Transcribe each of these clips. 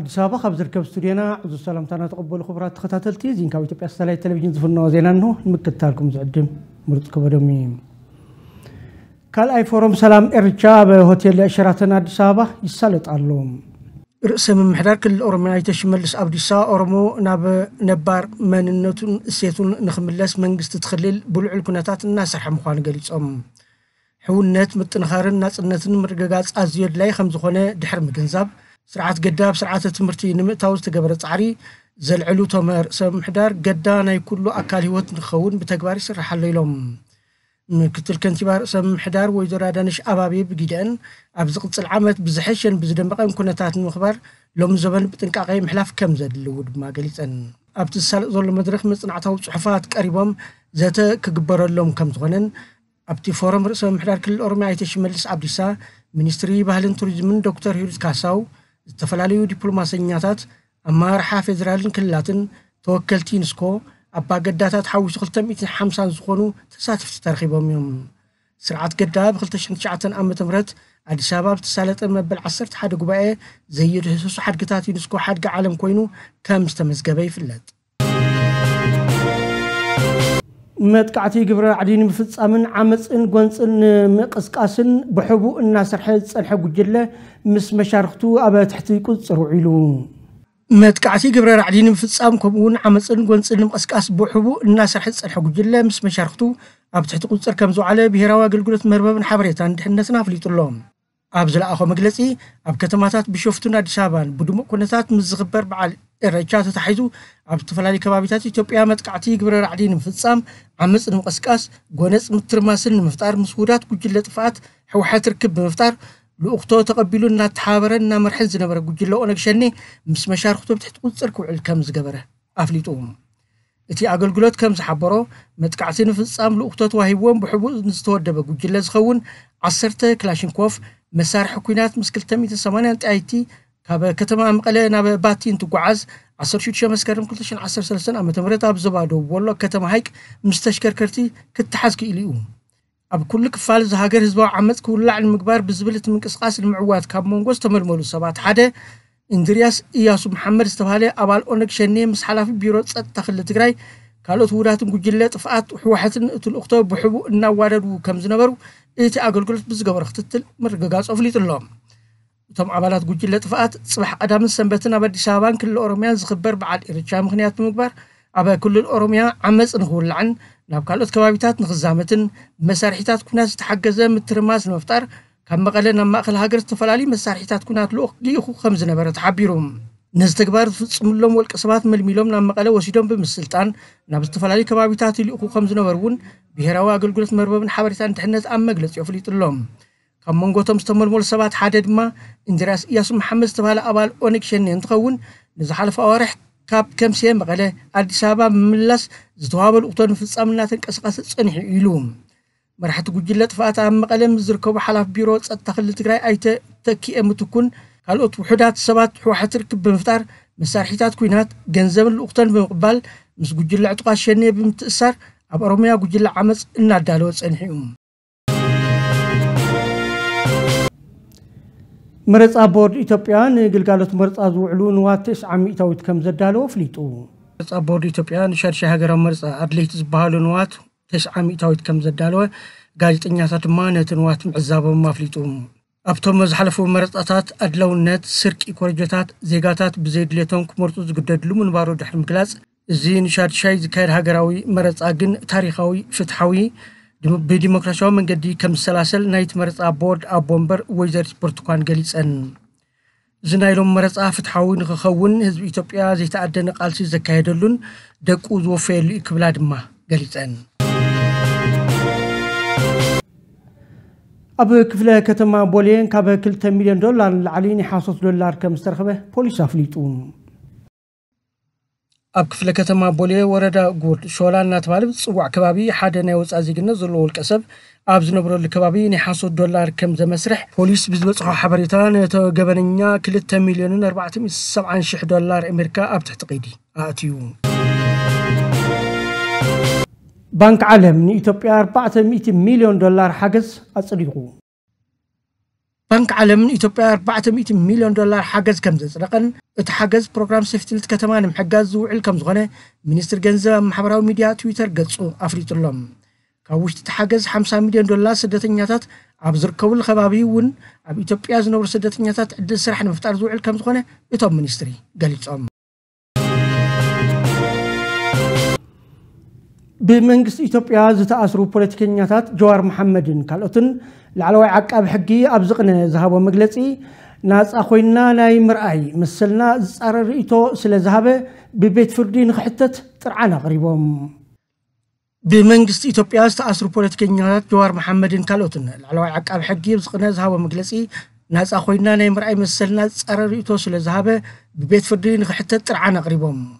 ኣዲስ ኣበባ ካብ ዝርከብ ስቱድዮና እዚ ሰላምታና ተቐበሉ ክቡራት ተኸታተልቲ እዚ ካብ ኢትዮጵያ ሳተላይት ቴሌቭዥን ዝፍንዎ ዜና እንሆ ንምክትታልኩም ዝዕድም ምሩፅ ከበዶም እዩ ካልኣይ ፎረም ሰላም ኤርቻ በሆቴል ሸራተን ኣዲስ ኣበባ ይሳለጥ ኣሎ ርእሰ ምምሕዳር ክልል ኦሮምያ ኣይተ ሽመልስ ኣብዲሳ ኦሮሞ ናብ ነባር መንነቱን እሴቱን ንክምለስ መንግስቲ ትክልል ብልዑል ኩነታት እናሰርሐ ምኳኑ ገሊፆም ሕውነት ምጥንኻርን ናፅነትን ምርግጋፅ ኣዝዩ ኣድላይ ከም ዝኾነ ድሕሪ ምግንዛብ سرعات قداب سرعات تمرتي نمتاوز تقبر تعري زلعلو تمر سمحدار قدانا يكون له أكال هوت نخون بتقباري سرح الليلوم كتل كنتي بار سمحدار ويدرا دانش أبابي بقيدان أبزق تصل عمت بزحشن بزدنبقى مكونا تات المخبار لوم زبن بتنكاقي محلاف كم زاد اللود ما قليت أن أبتسال ظل المدرخ مثل عطاو صحفات كاريبام زاتا كقبر اللوم كم تغنن أبتي فورم رأس محدار كل الأرمي عايتش مجلس عبدسا منستري بهلن توريزمن دكتور هيروز كاساو ዝተፈላለዩ ዲፕሎማሰኛታት ኣመራርሓ ፌደራልን ክልላትን ተወከልቲ ንስኮ ኣብ ኣገዳታት ሓዊሱ 250 ዝኾኑ ተሳትፍቲ ተረኺቦም እዮም ስርዓት ገዳ ብ209 ዓ ም ኣዲስ ኣበባ ብተሳለጠ መበል 11 ጉባኤ ዘየድህሰሱ ሓድግታት ዩኒስኮ ሓድጊ ዓለም ኮይኑ ከም ዝተመዝገበ ይፍለጥ متقعتي قبر عدين مفتس أمن عمس إن قنص إن مقص قاسن بحبو الناس الحيد سرح جدلة مس مشارقتو أبا تحتي كل صروعيلو متقعتي قبر عدين مفتس أم كمون عمس إن قنص إن مقص قاس بحبو الناس الحيد سرح جدلة مس مشارقتو أبا تحتي كل صر كمزو على بهراوا قل قلت مربب حبريتان دحنا سنافلي طلهم ኣብ ዝለኣኾ መግለፂ ኣብ ከተማታት ብሾፍቱን ኣዲስ ኣበባን ብድሙቕ ኩነታት ምስ ዝኽበር በዓል ኢሬቻ ተታሒዙ ኣብ ዝተፈላለዩ ከባቢታት ኢትዮጵያ መጥቃዕቲ ግብረ ራዕዲ ንምፍፃም ዓመፅ ንምቀስቃስ ጎነፅ ምትርማስን ንምፍጣር ምስ ውዳት ጉጅለ ጥፍኣት ሕወሓት ርክብ ብምፍጣር ልኡክቶ ተቐቢሉ እናተሓባበረን እናመርሕን ዝነበረ ጉጅለ ኦነግ ሸኔ ምስ መሻርክቶም ትሕቲ ቁፅር ክውዕል ከም ዝገበረ ኣፍሊጡ እቲ ኣገልግሎት ከም ዝሓበሮ መጥቃዕቲ ንፍፃም ልኡክቶ ተዋሂብዎም ብሕቡእ ዝተወደበ ጉጅለ ዝኸውን ዓሰርተ ክላሽንኮፍ مسارح كوينات مسكل تمي تسمانين تأيتي كابا كتما مقالة نابا باتي انتو قعاز عصر شو تشامس كارم كلتشن عصر سلسان اما تمريت اب زبادو والله كتما هيك مستشكر كرتي كتحاسك إلي اوم اب كل كفال زهاجر هزبا عمد كل لعن مقبار بزبلت من كسقاس المعوات كاب مونغوز تمرمولو سبات حدا اندرياس اياسو محمد استفالي ابال اونك شنية مسحلا في بيروت ست تخل ካልኦት ውሁዳትን ጉጅለ ጥፍኣት ሕወሓትን እቲ ልእኽቶ ብሕቡ እናዋደዱ ከም ዝነበሩ እቲ ኣገልግሎት ብዝገበረ ክትትል ምርግጋፁ ኣፍሊጡ ኣሎ እቶም ኣባላት ጉጅለ ጥፍኣት ፅባሕ ኣዳምን ሰንበትን ኣብ ኣዲስ ኣበባን ክልል ኦሮምያን ዝኽበር በዓል ኤርቻ ምክንያት ብምግባር ኣብ ክልል ኦሮምያ ዓመፅ ንክውላዕን ናብ ካልኦት ከባቢታት ንኽዛመትን ብመሳርሒታት ኩናት ዝተሓገዘ ምትርማስ ንምፍጣር ካብ መቐለ ናብ ማእኸል ሃገር ዝተፈላለዩ መሳርሒታት ኩናት ልኡኽ ልኢኹ ከም ዝነበረ ተሓቢሩ ነዚ ተግባር ዝፍፅምሎም ወልቂ ሰባት መልሚሎም ናብ መቐለ ወሲዶም ብምስልጣን ናብ ዝተፈላለዩ ከባቢታት ይልእኹ ከም ዝነበሩ እውን ብሄራዊ ኣገልግሎት መርበብን ሓበሬታ እንድሕነት ኣብ መግለፂ የፍሊጡሎም ካብ መንጎቶም ዝተመልመሉ ሰባት ሓደ ድማ እንጀራስ እያሱ መሓመድ ዝተባሃለ ኣባል ኦነግ ሸኔ እንትኸውን ንዝሓለፈ ኣዋርሕ ካብ ከምሴ መቐለ ኣዲስ ኣበባ ብምምላስ ዝተዋሃበ ልእኽቶ ንፍፃም እናተንቀሳቐሰ ፀኒሑ ኢሉ መራሕቲ ጉጅለ ጥፋኣት ኣብ መቐለ ምስ ዝርከቡ ሓላፍ ቢሮ ፀጥታ ክልል ትግራይ ኣይተ ተኪኤ ምትኩን ካልኦት ውሕዳት ሰባት ሕወሓት ርክብ ብምፍጣር መሳርሒታት ኩናት ገንዘብን ልኡክተን ብምቕባል ምስ ጉጅለ ዕጡቃት ሸኔ ብምትእሳር ኣብ ኦሮምያ ጉጅለ ዓመፅ እናዳለወ ፀኒሑ መረፃ ቦርድ ኢትዮጵያ ንግልጋሎት መርፃ ዝውዕሉ ንዋት 90 ሚእታዊት ከም ዘዳለወ ኣፍሊጡ መረፃ ቦርድ ኢትዮጵያ ንሸድሻ ሃገራዊ መርፃ ኣድለይቲ ዝበሃሉ ንዋት 90 ሚእታዊት ከም ዘዳለወ ጋዜጠኛታት ድማ ነቲ ንዋት ምዕዛቦም ኣፍሊጡ ኣብቶም ዝሓለፉ መረፃታት ኣድላውነት ስርቂ ኮረጆታት ዜጋታት ብዘይድሌቶም ክመርፁ ዝግደድሉ ምንባሩ ድሕሪ ምግላፅ እዚ ንሻድሻይ ዝካየድ ሃገራዊ መረፃ ግን ታሪካዊ ፍትሓዊ ብዲሞክራሲያዊ መንገዲ ከም ዝሰላሰል ናይቲ መረፃ ቦርድ ኣቦ ወንበር ወይዘሪት ብርቱካን ገሊፀን እዚ ናይ ሎም መረፃ ፍትሓዊ ንክኸውን ህዝቢ ኢትዮጵያ ዘይተኣደነ ቃልሲ ዘካየደሉን ደቁ ዝወፈየሉ እዩ ክብላ ድማ ገሊፀን ኣብ ክፍለ ከተማ ቦሌን ካብ 2 ሚልዮን ዶላር ንላዕሊ ንሓሶት ዶላር ከም ዝተረኸበ ፖሊስ ኣፍሊጡ ኣብ ክፍለ ከተማ ቦሌ ወረዳ ጉድ ሾላ እናተባሃለ ዝፅዋዕ ከባቢ ሓደ ናይ ወፃኢ ዜግነት ዘለዎ ውልቀ ሰብ ኣብ ዝነብረሉ ከባቢ ናይ ሓሶት ዶላር ከም ዘመስርሕ ፖሊስ ብዝበፅሖ ሓበሬታ ነተገበነኛ 2 ሚልዮንን 470 ዶላር ኣሜሪካ ኣብ ትሕቲ ቀይዲ ኣእትዩ بنك عالم نيتوبيا 400 مليون دولار حجز أصدقوا بنك عالم نيتوبيا 400 مليون دولار حجز كم زرقن اتحجز برنامج سيفتي كتمان محجز وعلى كم زغنة منستر جنزة محبرة وميديا تويتر قدسو أفريت اللهم كوشت تحجز 50 مليون دولار سدات سدتنياتات أبزر كول خبابي ون أب إتوبيا زنور سدات سدتنياتات عدل سرح نفتار زوعل كم زغنة اتوب منستري قالت أم بمنجس إثيوبيا زت أسرو نياتات جوار محمدين كالوتن لعلوي أب حقي أبزقنا ذهب ومجلسي ناس أخوينا ناي مرأي مسلنا زار ريتو سل ذهب ببيت فردين حتى ترعنا غريبهم بمنجس إثيوبيا زت أسرو نياتات جوار محمدين كالوتن لعلوي أب حقي أبزقنا ذهب ومجلسي ناس أخوينا ناي مرأي مسلنا زار ريتو سل ذهب ببيت فردين حتى ترعنا غريبهم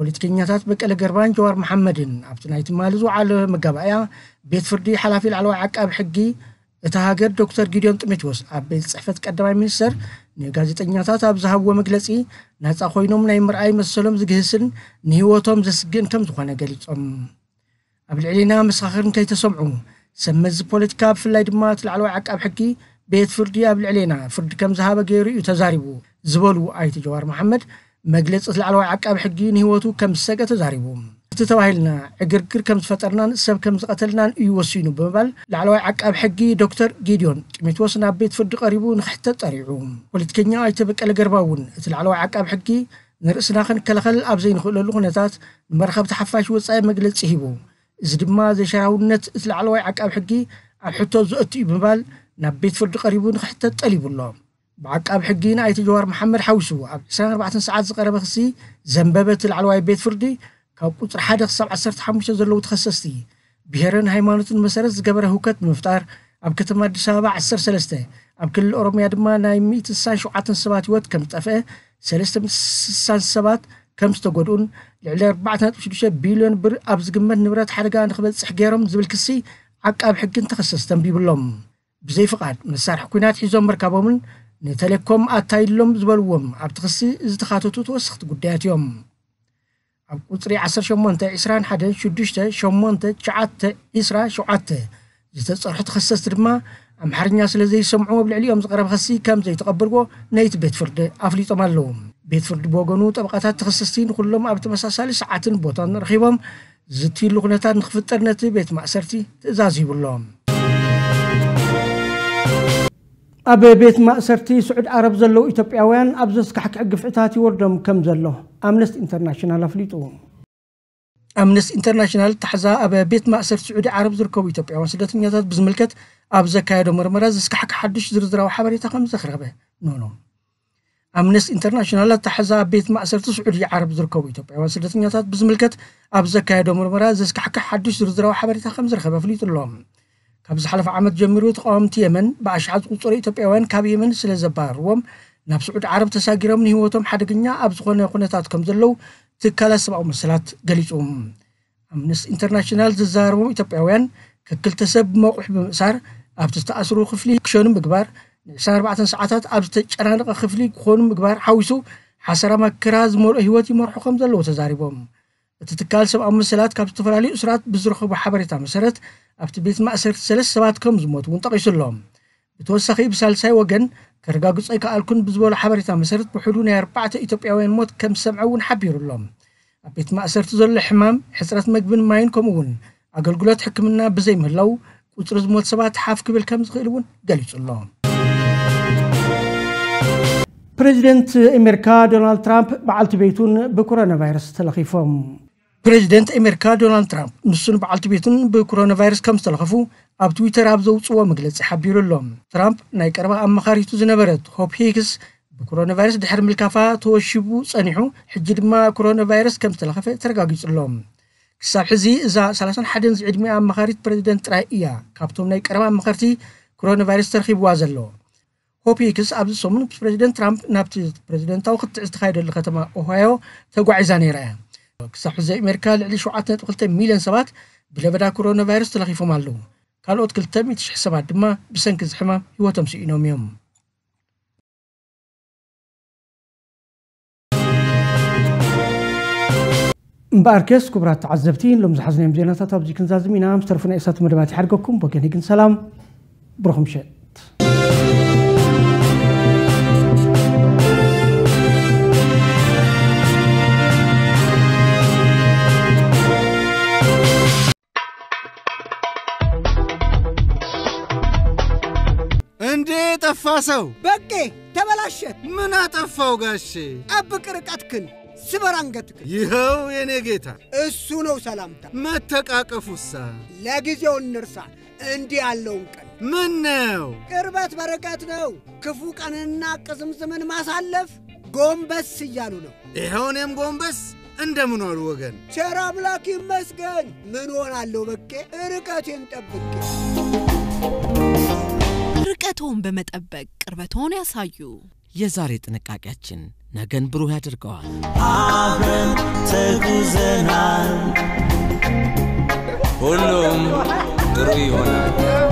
ፖለቲከኛታት በቀለ ገርባን ጀዋር መሓመድን ኣብቲ ናይቲ ማሊ ዝወዓለ መጋባእያ ቤት ፍርዲ ሓላፊ ላዕለዋይ ዓቃቢ ሕጊ እቲ ሃገር ዶክተር ጊድዮን ጥሜትዎስ ኣብ ቤት ፅሕፈት ቀዳማይ ሚኒስተር ንጋዜጠኛታት ኣብ ዝሃብዎ መግለፂ ነፃ ኮይኖም ናይ ምርኣይ መሰሎም ዝግህስን ንህወቶም ዘስግን ከም ዝኾነ ገሊፆም ኣብ ልዕሊና መሰኻኽር እንከይተሰምዑ ሰመዚ ፖለቲካ ብፍላይ ድማ እቲ ላዕለዋይ ዓቃብ ሕጊ ቤት ፍርዲ ኣብ ልዕሌና ፍርዲ ከም ዝሃበ ገይሩ እዩ ተዛሪቡ ዝበሉ ኣይተ ጀዋር መሓመድ መግለፂ እቲ ላዕለዋይ ዓቃቢ ሕጊ ንህወቱ ከም ዝሰገ ተዛሪቡ እቲ ተባሂልና ዕግርግር ከም ዝፈጠርናን ሰብ ከም ዝቐተልናን እዩ ወሲኑ ብምባል ላዕለዋይ ዓቃብ ሕጊ ዶክተር ጌድዮን ጢሞቴዎስ ናብ ቤት ፍርዲ ቀሪቡ ንክሕተት ጠሪዑ ፖለቲከኛ ኣይተ በቀለ ገርባ እውን እቲ ላዕለዋይ ዓቃብ ሕጊ ንርእስና ክንከላኸል ኣብ ዘይንኽእለሉ ኩነታት ንመራኸብቲ ሓፋሽ ወፃኢ መግለፂ ሂቡ እዚ ድማ ዘሸራውነት እቲ ላዕለዋይ ዓቃብ ሕጊ ኣብ ሕቶ ዘአቱ እዩ ብምባል ናብ ቤት ፍርዲ ቀሪቡ ንክሕተት ጠሊቡሎ ብዓቃብ ሕጊ ንኣይቲ ጀዋር መሓመድ ሓዊስዎ ኣብ 24 ሰዓት ዝቀረበ ክሲ ዘንበበት ላዕለዋይ ቤት ፍርዲ ካብ ቁፅሪ 1 ክሳብ 15 ዘለዉ ተኸሰስቲ ብሄርን ሃይማኖትን መሰረት ዝገበረ ህውከት ብምፍጣር ኣብ ከተማ ኣዲስ ኣበባ 13 ኣብ ክልል ኦሮምያ ድማ ናይ 167 ሰባት ህይወት ከም ዝጠፍአ 360 ሰባት ከም ዝተጎድኡን ልዕሊ 4.6 ቢልዮን ብር ኣብ ዝግመት ንብረት ሓደጋ ንክበፅሕ ገይሮም ዝብል ክሲ ዓቃብ ሕግን ተኸሰስተን ቢብሎም ብዘይ ፍቓድ መሳርሒ ኩናት ሒዞም ምርካቦምን نتلكم أتايلوم زبلوم عبتقسي إزتخاتوتو توسخت قدات يوم عبقوطري عصر شمون تا إسران حدا شدوش تا شمون تا شعات تا إسرا شعات تا زيتا صرحت خصاص درما أم حرين ياسل زي سمعو بلعلي زقرب خصي كام زي تقبرو نيت بيت فرد أفلي طمال لوم بيت فرد بوغنو طبقاتا تخصصين كلهم أبتمسا سالي ساعتن بوتان رخيبهم زيتي لغنتان خفترنتي بيت مأسرتي تزازي بلوم ኣብ ቤት ማእሰርቲ ስዑድ ዓረብ ዘለዉ ኢትዮጵያውያን ኣብ ዘስካሕክዕ ግፍዕታት ይወርዶም ከም ዘሎ ኣምነስቲ ኢንተርናሽናል ኣፍሊጡ ኣምነስቲ ኢንተርናሽናል ታሕዛ ኣብ ቤት ማእሰርቲ ስዑድ ዓረብ ዝርከቡ ኢትዮጵያውያን ስደተኛታት ብዝምልከት ኣብ ዘካየዶ ምርመራ ዘስካሕክ ሓድሽ ዝርዝራዊ ሓበሬታ ከም ዘኽረበ ነኖ ኣምነስቲ ኢንተርናሽናል ኣታሓዛ ኣብ ቤት ማእሰርቲ ስዑድ ዓረብ ዝርከቡ ኢትዮጵያውያን ስደተኛታት ብዝምልከት ኣብ ዘካየዶ ምርመራ ዘስካሕክዕ ሓድሽ ዝርዝራዊ ሓበሬታ ከም ዝረኸበ ኣፍሊጡ ኣሎ ካብ ዝሓለፈ ዓመት ጀሚሩ ተቃወምቲ የመን ብኣሽሓት ቁፅሪ ኢትዮጵያውያን ካብ የመን ስለ ዘባርርዎም ናብ ስዑድ ዓረብ ተሳጊሮም ንሂወቶም ሓደገኛ ኣብ ዝኾነ ኩነታት ከም ዘለው ትካላት ሰብኣዊ መሰላት ገሊጹ ኣምነስቲ ኢንተርናሽናል ዝዛረቦም ኢትዮጵያውያን ከክልተ ሰብ ብመቑሕ ብምእሳር ኣብቲ ዝተኣስሩ ክፍሊ ክሸኑ ምግባር ን24 ሰዓታት ኣብ ዝተጨናነቐ ክፍሊ ክኾኑ ምግባር ሓዊሱ ሓሰራ መከራ ዝመልኦ ሂወት ይመርሑ ከም ዘለዎ ተዛሪቦም እቲ ትካል ሰብኣዊ መሰላት ካብ ዝተፈላለዩ እስራት ብዝረኸቡ ሓበሬታ መሰረት ኣብቲ ቤት ማእሰርቲ ሰለስተ ሰባት ከም ዝሞት እውን ጠቂሱ ኣለዎም ብተወሳኺ ብሳልሳይ ወገን ከረጋግፆ ይከኣልኩን ብዝበሎ ሓበሬታ መሰረት ብሕሉ ናይ ኣርባዕተ ኢትዮጵያውያን ሞት ከም ዝሰምዐ እውን ሓቢሩ ኣሎም ኣብ ቤት ማእሰርቲ ዘሎ ሕማም ሕፅረት መግብን ማይን ከምኡ እውን ኣገልግሎት ሕክምና ብዘይምህላው ቁፅሪ ዝሞት ሰባት ሓፍ ክብል ከም ዝኽእል እውን ገሊጹ ኣሎ ፕሬዚደንት ኣሜሪካ ዶናልድ ትራምፕ በዓልቲ ቤቱን ብኮሮና ቫይረስ ተለኺፎም ፕሬዚደንት ኣሜሪካ ዶናልድ ትራምፕ ንሱን በዓልቲ ቤትን ብኮሮና ቫይረስ ከም ዝተለኸፉ ኣብ ትዊተር ኣብ ዘውፅዎ መግለፂ ሓቢሩ ኣሎ ትራምፕ ናይ ቀረባ ኣመኻሪቱ ዝነበረት ሆፕ ሂክስ ብኮሮና ቫይረስ ድሕሪ ምልካፋ ተወሺቡ ፀኒሑ ሕጂ ድማ ኮሮና ቫይረስ ከም ዝተለኸፈ ተረጋጊፁ ኣሎ ክሳብ ሕዚ እዛ 31 ዝዕድሚ ኣመኻሪት ፕሬዚደንት ጥራይ እያ ካብቶም ናይ ቀረባ ኣመኻርቲ ኮሮና ቫይረስ ተረኺብዋ ዘሎ ሆፒክስ ኣብዚ ሰሙን ፕሬዚደንት ትራምፕ ናብቲ ፕሬዚደንታዊ ክትዕ ዝተካየደሉ ከተማ ኦሃዮ ተጓዒዛ ነይራ እያ ክሳብ ሕዚ ኣሜሪካ ልዕሊ 7.2 ሚልዮን ሰባት ብለበዳ ኮሮና ቫይረስ ተለኺፎም ኣለዉ ካልኦት 200,000 ሰባት ድማ ብሰንኪ ዝሕማም ህይወቶም ስኢኖም እዮም እምበኣር ኬስ ክቡራት ተዓዘብቲ ሎም ዝሓዝናዮም ዜናታት ኣብዚ ክንዛዝም ኢና ምስተርፉ ናይ እሳት መደባት ይሓድገኩም ወገኒ ግን ሰላም ብረኹም ሸጥ ጠፋ ሰው በቄ ተበላሸ። ምን አጠፋው ጋሼ? ጠብቅ ርቀትክን ስበር ይኸው የኔ ጌታ እሱ ነው ሰላምታ። መተቃቀፉሳ ለጊዜው እንርሳ። እንዲህ ያለውን ቀን ምን ነው ቅርበት በርቀት ነው። ክፉ ቀንና ቅዝምዝምን ማሳለፍ ጎንበስ እያሉ ነው። ይኸው እኔም ጎንበስ እንደምን ዋሉ ወገን። ቸር አምላክ ይመስገን። ምን ሆናለሁ በቄ ርቀቴን ጠብቄ ርቀቶን በመጠበቅ ቅርበቶን ያሳዩ። የዛሬ ጥንቃቄያችን ነገን ብሩህ ያደርገዋል። አብረን ተጉዘናል፣ ሁሉም ጥሩ ይሆናል።